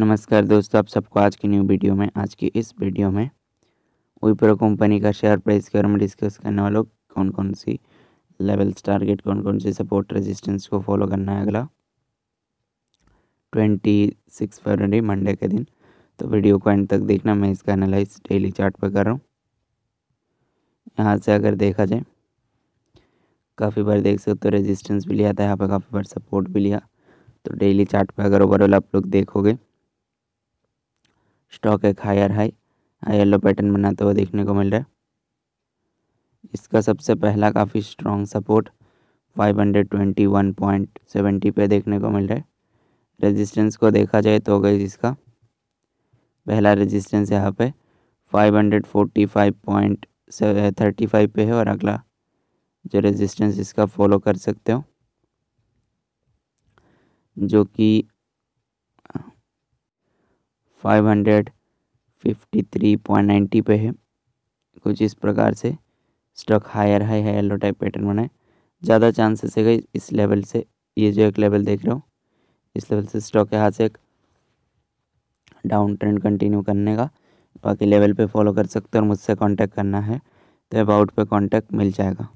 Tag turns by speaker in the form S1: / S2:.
S1: नमस्कार दोस्तों आप सबको आज की न्यू वीडियो में आज की इस वीडियो में विप्रो कंपनी का शेयर प्राइस के बारे में डिस्कस करने वालों कौन कौन सी लेवल्स टारगेट कौन कौन सी सपोर्ट रेजिस्टेंस को फॉलो करना है अगला ट्वेंटी सिक्स फरवरी मंडे के दिन तो वीडियो को एंड तक देखना मैं इसका एनालाइज डेली चार्ट पर कर रहा हूँ यहाँ से अगर देखा जाए काफ़ी बार देख सकते हो रेजिस्टेंस भी लिया था यहाँ पर काफ़ी बार सपोर्ट भी लिया तो डेली चार्ट पर अगर ओवरऑल आप लोग देखोगे स्टॉक एक हायर हाई येलो पैटर्न बनाते हुए देखने को मिल रहा है इसका सबसे पहला काफ़ी स्ट्रॉन्ग सपोर्ट 521.70 पे देखने को मिल रहा है रेजिस्टेंस को देखा जाए तो गई इसका पहला रेजिस्टेंस यहाँ पे 545.35 पे है और अगला जो रेजिस्टेंस इसका फॉलो कर सकते हो जो कि five hundred fifty three point ninety पे है कुछ इस प्रकार से स्टॉक हायर हाई है येलो टाइप पैटर्न बनाए ज़्यादा चांसेस है गई इस लेवल से ये जो एक लेवल देख रहे हो इस लेवल से स्टॉक के हाथ से एक डाउन ट्रेंड कंटिन्यू करने का बाकी लेवल पे फॉलो कर सकते हो और मुझसे कांटेक्ट करना है तो अबाउट पे कांटेक्ट मिल जाएगा